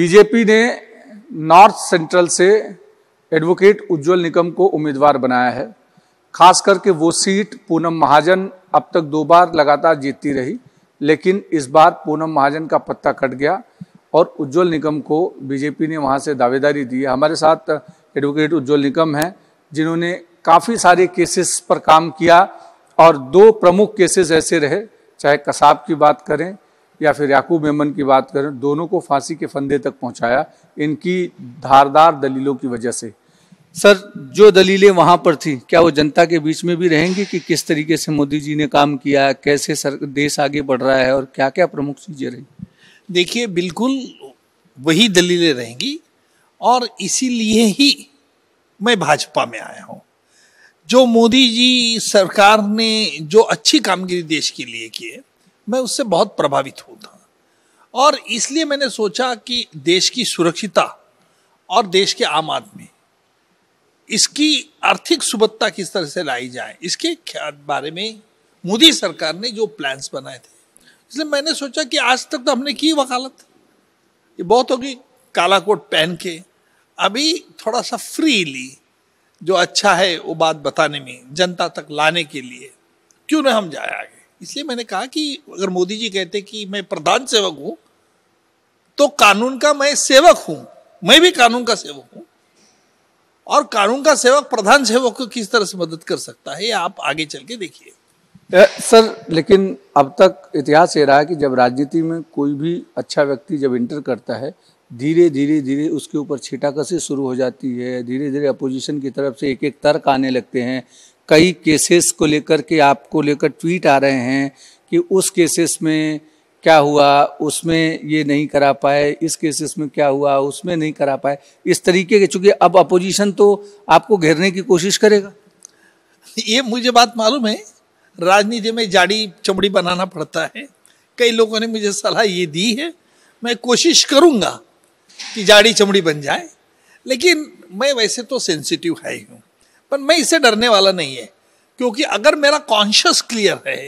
BJP ने north central से advocate Ujjwal Nikam को उम्मीदवार बनाया है खास करके वो सीट पूनम महाजन अब तक दो बार लगातार जीतती रही लेकिन इस बार पूनम महाजन का पत्ता कट गया और उज्जवल निकम को बीजेपी ने वहाँ से दावेदारी दी है हमारे साथ एडवोकेट उज्जवल निकम हैं जिन्होंने काफ़ी सारे केसेस पर काम किया और दो प्रमुख केसेस ऐसे रहे चाहे कसाब की बात करें या फिर याकूब मेमन की बात करें दोनों को फांसी के फंदे तक पहुंचाया इनकी धारदार दलीलों की वजह से सर जो दलीलें वहां पर थी क्या वो जनता के बीच में भी रहेंगी कि किस तरीके से मोदी जी ने काम किया कैसे सर देश आगे बढ़ रहा है और क्या क्या प्रमुख चीजें रही देखिए बिल्कुल वही दलीलें रहेंगी और इसीलिए ही मैं भाजपा में आया हूँ जो मोदी जी सरकार ने जो अच्छी कामगिरी देश के लिए की है मैं उससे बहुत प्रभावित होता और इसलिए मैंने सोचा कि देश की सुरक्षिता और देश के आम आदमी इसकी आर्थिक सुबत्ता किस तरह से लाई जाए इसके बारे में मोदी सरकार ने जो प्लान्स बनाए थे इसलिए मैंने सोचा कि आज तक तो हमने की वकालत ये बहुत होगी काला कोट पहन के अभी थोड़ा सा फ्रीली जो अच्छा है वो बात बताने में जनता तक लाने के लिए क्यों ना हम जाए आगे इसलिए मैंने कहा कि अगर मोदी जी कहते कि मैं प्रधान सेवक हूं तो कानून का मैं सेवक हूं मैं भी कानून का सेवक हूं और कानून का सेवक प्रधान सेवक को किस तरह से मदद कर सकता है आप आगे चल के देखिए सर लेकिन अब तक इतिहास ये रहा है कि जब राजनीति में कोई भी अच्छा व्यक्ति जब इंटर करता है धीरे धीरे धीरे उसके ऊपर छीटाकसी शुरू हो जाती है धीरे धीरे अपोजिशन की तरफ से एक एक तर्क आने लगते हैं कई केसेस को लेकर के आपको लेकर ट्वीट आ रहे हैं कि उस केसेस में क्या हुआ उसमें ये नहीं करा पाए इस केसेस में क्या हुआ उसमें नहीं करा पाए इस तरीके के चूंकि अब अपोजिशन तो आपको घेरने की कोशिश करेगा ये मुझे बात मालूम है राजनीति में जाड़ी चमड़ी बनाना पड़ता है कई लोगों ने मुझे सलाह ये दी है मैं कोशिश करूँगा कि जाड़ी चमड़ी बन जाए लेकिन मैं वैसे तो सेंसिटिव है हूँ पर मैं इसे डरने वाला नहीं है क्योंकि अगर मेरा कॉन्शियस क्लियर है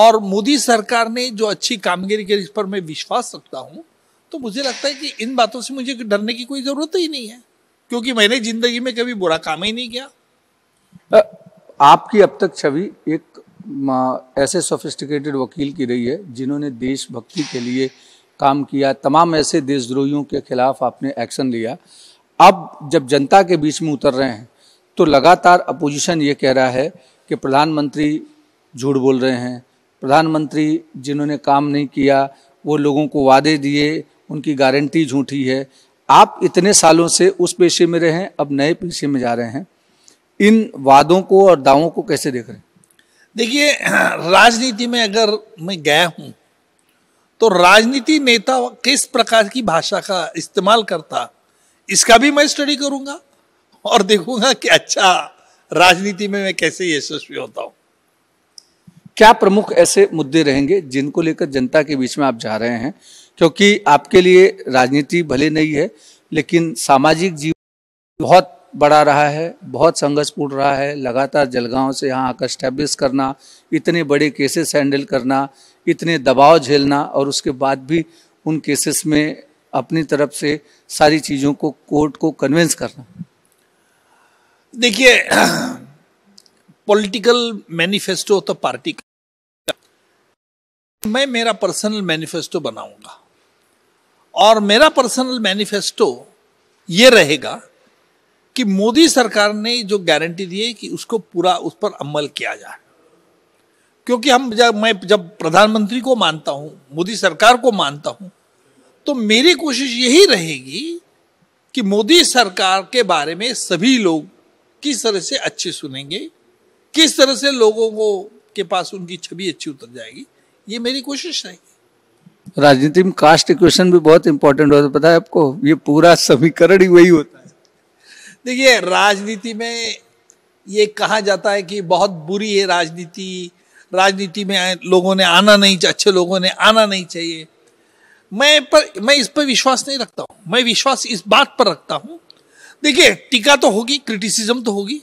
और मोदी सरकार ने जो अच्छी कामगिरी की इस पर मैं विश्वास रखता हूँ तो मुझे लगता है कि इन बातों से मुझे डरने की कोई ज़रूरत ही नहीं है क्योंकि मैंने जिंदगी में कभी बुरा काम ही नहीं किया आपकी अब तक छवि एक ऐसे सोफिस्टिकेटेड वकील की रही है जिन्होंने देशभक्ति के लिए काम किया तमाम ऐसे देशद्रोहियों के खिलाफ आपने एक्शन लिया अब जब जनता के बीच में उतर रहे हैं तो लगातार अपोजिशन ये कह रहा है कि प्रधानमंत्री झूठ बोल रहे हैं प्रधानमंत्री जिन्होंने काम नहीं किया वो लोगों को वादे दिए उनकी गारंटी झूठी है आप इतने सालों से उस पेशे में रहे हैं अब नए पेशे में जा रहे हैं इन वादों को और दावों को कैसे देख रहे हैं देखिए राजनीति में अगर मैं गया हूँ तो राजनीति नेता किस प्रकार की भाषा का इस्तेमाल करता इसका भी मैं स्टडी करूंगा और देखूंगा कि अच्छा राजनीति में मैं कैसे यशस्वी होता हूं क्या प्रमुख ऐसे मुद्दे रहेंगे जिनको लेकर जनता के बीच में आप जा रहे हैं क्योंकि आपके लिए राजनीति भले नहीं है लेकिन सामाजिक जीवन बहुत बड़ा रहा है बहुत संघर्षपूर्ण रहा है लगातार जलगांव से यहाँ आकर स्टैब्लिश करना इतने बड़े केसेस हैंडल करना इतने दबाव झेलना और उसके बाद भी उन केसेस में अपनी तरफ से सारी चीज़ों को कोर्ट को कन्विंस करना देखिए पॉलिटिकल मैनिफेस्टो तो पार्टी का मैं मेरा पर्सनल मैनिफेस्टो बनाऊंगा और मेरा पर्सनल मैनिफेस्टो ये रहेगा कि मोदी सरकार ने जो गारंटी दी है कि उसको पूरा उस पर अमल किया जाए क्योंकि हम जब मैं जब प्रधानमंत्री को मानता हूं मोदी सरकार को मानता हूं तो मेरी कोशिश यही रहेगी कि मोदी सरकार के बारे में सभी लोग किस तरह से अच्छे सुनेंगे किस तरह से लोगों को के पास उनकी छवि अच्छी उतर जाएगी ये मेरी कोशिश रहेगी राजनीति में कास्ट इक्वेशन भी बहुत इंपॉर्टेंट होता है पता है आपको ये पूरा समीकरण ही वही होता है देखिए राजनीति में ये कहा जाता है कि बहुत बुरी है राजनीति राजनीति में लोगों ने आना नहीं अच्छे लोगों ने आना नहीं चाहिए मैं पर मैं इस पर विश्वास नहीं रखता हूँ मैं विश्वास इस बात पर रखता हूँ देखिए टीका तो होगी क्रिटिसिज्म तो होगी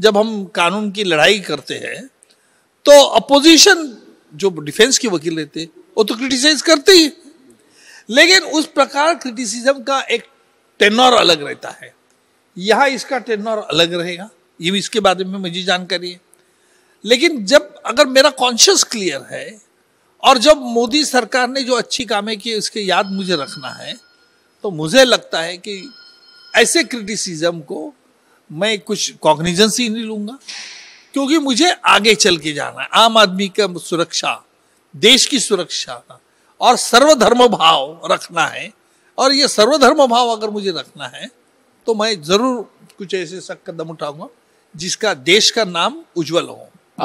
जब हम कानून की लड़ाई करते हैं तो अपोजिशन जो डिफेंस के वकील रहते हैं वो तो क्रिटिसाइज करते ही लेकिन उस प्रकार क्रिटिसिज्म का एक टेनर अलग रहता है यहाँ इसका टेनर अलग रहेगा ये भी इसके बारे में मुझे जानकारी है लेकिन जब अगर मेरा कॉन्शियस क्लियर है और जब मोदी सरकार ने जो अच्छी कामें की उसके याद मुझे रखना है तो मुझे लगता है कि ऐसे क्रिटिसिज्म को मैं कुछ कॉग्निजेंस ही नहीं लूंगा क्योंकि मुझे आगे चल के जाना है आम आदमी का सुरक्षा देश की सुरक्षा और सर्वधर्म भाव रखना है और ये सर्वधर्म भाव अगर मुझे रखना है तो मैं जरूर कुछ ऐसे सख्त कदम उठाऊंगा जिसका देश का नाम उज्जवल हो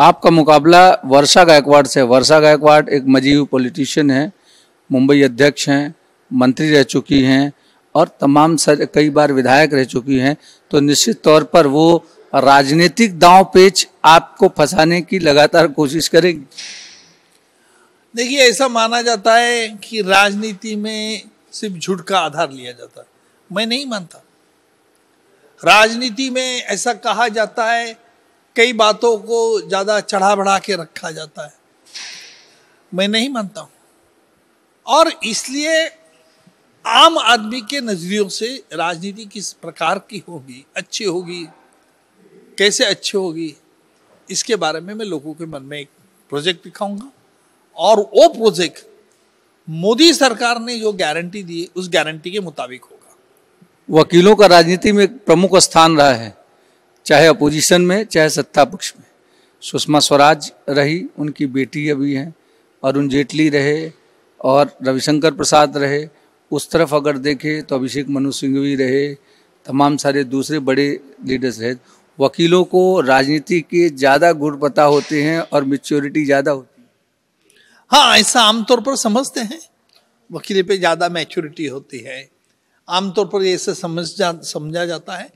आपका मुकाबला वर्षा गायकवाड़ से वर्षा गायकवाड़ एक मजीव पॉलिटिशियन है मुंबई अध्यक्ष हैं मंत्री रह चुकी हैं और तमाम सर, कई बार विधायक रह चुकी हैं तो निश्चित तौर पर वो राजनीतिक दांव पेच आपको फंसाने की लगातार कोशिश करेंगी देखिए ऐसा माना जाता है कि राजनीति में सिर्फ झूठ का आधार लिया जाता है मैं नहीं मानता राजनीति में ऐसा कहा जाता है कई बातों को ज़्यादा चढ़ा बढ़ा के रखा जाता है मैं नहीं मानता और इसलिए आम आदमी के नज़रियों से राजनीति किस प्रकार की होगी अच्छी होगी कैसे अच्छी होगी इसके बारे में मैं लोगों के मन में एक प्रोजेक्ट दिखाऊंगा और वो प्रोजेक्ट मोदी सरकार ने जो गारंटी दी उस गारंटी के मुताबिक होगा वकीलों का राजनीति में एक प्रमुख स्थान रहा है चाहे अपोजिशन में चाहे सत्ता पक्ष में सुषमा स्वराज रही उनकी बेटी अभी हैं अरुण जेटली रहे और रविशंकर प्रसाद रहे उस तरफ अगर देखें तो अभिषेक मनु सिंह भी रहे तमाम सारे दूसरे बड़े लीडर्स रहे वकीलों को राजनीति के ज़्यादा गुण पता होते हैं और मेच्योरिटी ज़्यादा होती है हाँ ऐसा आमतौर पर समझते हैं वकील पे ज़्यादा मैच्योरिटी होती है आमतौर पर ऐसे समझ जा समझा जाता है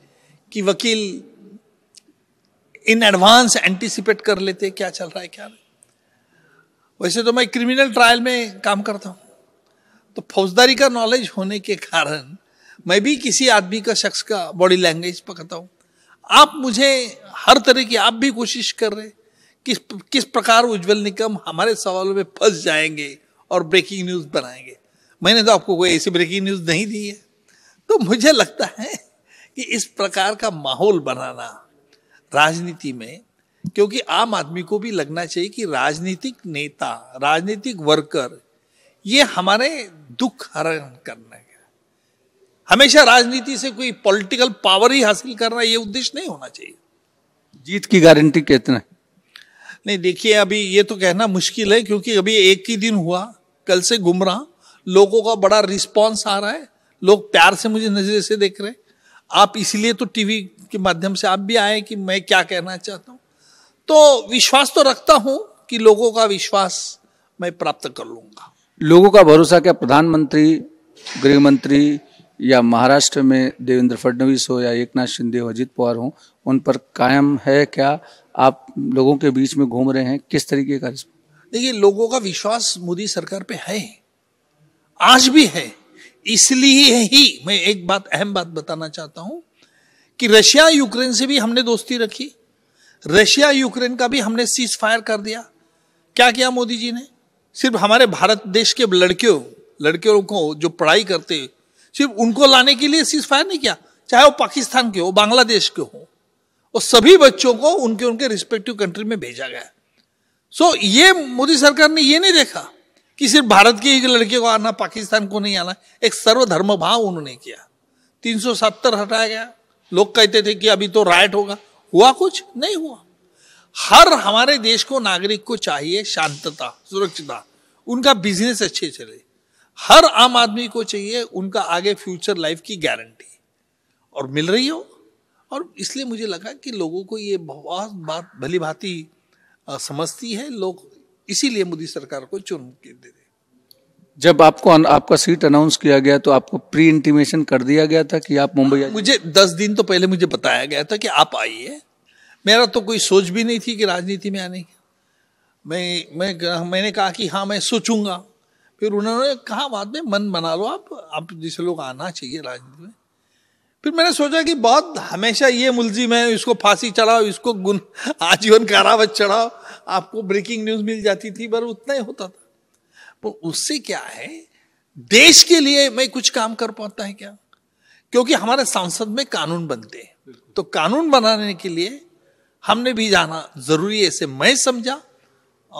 कि वकील इन एडवांस एंटिसिपेट कर लेते क्या चल रहा है क्या वैसे तो मैं क्रिमिनल ट्रायल में काम करता हूँ तो फौजदारी का नॉलेज होने के कारण मैं भी किसी आदमी का शख्स का बॉडी लैंग्वेज पकड़ता हूँ आप मुझे हर तरह की आप भी कोशिश कर रहे किस किस प्रकार उज्जवल निकम हमारे सवालों में फंस जाएंगे और ब्रेकिंग न्यूज़ बनाएंगे मैंने तो आपको कोई ऐसी ब्रेकिंग न्यूज़ नहीं दी है तो मुझे लगता है कि इस प्रकार का माहौल बनाना राजनीति में क्योंकि आम आदमी को भी लगना चाहिए कि राजनीतिक नेता राजनीतिक वर्कर ये हमारे दुख हरण करना है हमेशा राजनीति से कोई पॉलिटिकल पावर ही हासिल करना ये उद्देश्य नहीं होना चाहिए जीत की गारंटी कितना नहीं देखिए अभी ये तो कहना मुश्किल है क्योंकि अभी एक ही दिन हुआ कल से रहा लोगों का बड़ा रिस्पॉन्स आ रहा है लोग प्यार से मुझे नजरे से देख रहे आप इसलिए तो टीवी के माध्यम से आप भी आए कि मैं क्या कहना चाहता हूँ तो विश्वास तो रखता हूँ कि लोगों का विश्वास मैं प्राप्त कर लूंगा लोगों का भरोसा क्या प्रधानमंत्री गृह मंत्री या महाराष्ट्र में देवेंद्र फडणवीस हो या एक नाथ शिंदे हो अजित पवार हो उन पर कायम है क्या आप लोगों के बीच में घूम रहे हैं किस तरीके का देखिए लोगों का विश्वास मोदी सरकार पे है आज भी है इसलिए ही मैं एक बात अहम बात बताना चाहता हूं कि रशिया यूक्रेन से भी हमने दोस्ती रखी रशिया यूक्रेन का भी हमने सीज फायर कर दिया क्या किया मोदी जी ने सिर्फ हमारे भारत देश के लड़कियों लड़कियों को जो पढ़ाई करते सिर्फ उनको लाने के लिए सीज फायर नहीं किया चाहे वो पाकिस्तान के हो बांग्लादेश के हो और सभी बच्चों को उनके उनके रिस्पेक्टिव कंट्री में भेजा गया सो so, ये मोदी सरकार ने ये नहीं देखा कि सिर्फ भारत के एक लड़के को आना पाकिस्तान को नहीं आना एक सर्वधर्म भाव उन्होंने किया 370 हटाया गया लोग कहते थे कि अभी तो राइट होगा हुआ कुछ नहीं हुआ हर हमारे देश को नागरिक को चाहिए शांतता सुरक्षता उनका बिजनेस अच्छे चले हर आम आदमी को चाहिए उनका आगे फ्यूचर लाइफ की गारंटी और मिल रही हो और इसलिए मुझे लगा कि लोगों को ये बहुत बात भली भांति समझती है लोग इसीलिए मोदी सरकार को चुन के दे रहे जब आपको आपका सीट अनाउंस किया गया तो आपको प्री इंटीमेशन कर दिया गया था कि आप मुंबई मुझे दस दिन तो पहले मुझे बताया गया था कि आप आइए मेरा तो कोई सोच भी नहीं थी कि राजनीति में आने की मैं मैं मैंने कहा कि हाँ मैं सोचूंगा फिर उन्होंने कहा बाद में मन बना लो आप आप जिसे लोग आना चाहिए राजनीति में फिर मैंने सोचा कि बहुत हमेशा ये मुलजिम है इसको फांसी चढ़ाओ इसको गुन आजीवन कारावत चढ़ाओ आपको ब्रेकिंग न्यूज मिल जाती थी पर उतना ही होता था पर तो उससे क्या है देश के लिए मैं कुछ काम कर पाता है क्या क्योंकि हमारे सांसद में कानून बनते हैं तो कानून बनाने के लिए हमने भी जाना जरूरी है ऐसे मैं समझा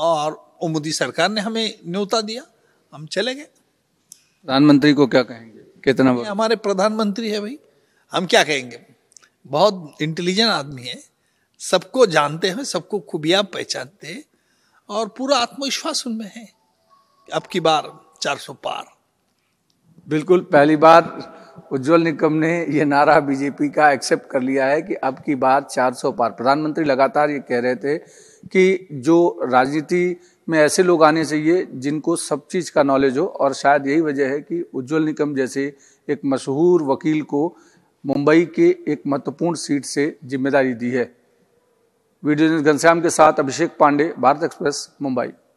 और मोदी सरकार ने हमें न्योता दिया हम चले गए प्रधानमंत्री को क्या कहेंगे कितना हमारे प्रधानमंत्री है भाई हम क्या कहेंगे बहुत इंटेलिजेंट आदमी है सबको जानते हैं सबको खूबियाँ पहचानते हैं और पूरा आत्मविश्वास उनमें है अब की बार 400 पार बिल्कुल पहली बार उज्जवल निकम ने यह नारा बीजेपी का एक्सेप्ट कर लिया है कि अब की बात 400 पार प्रधानमंत्री लगातार ये कह रहे थे कि जो राजनीति में ऐसे लोग आने चाहिए जिनको सब चीज़ का नॉलेज हो और शायद यही वजह है कि उज्जवल निकम जैसे एक मशहूर वकील को मुंबई के एक महत्वपूर्ण सीट से जिम्मेदारी दी है वीडियो घनश्याम के साथ अभिषेक पांडे भारत एक्सप्रेस मुंबई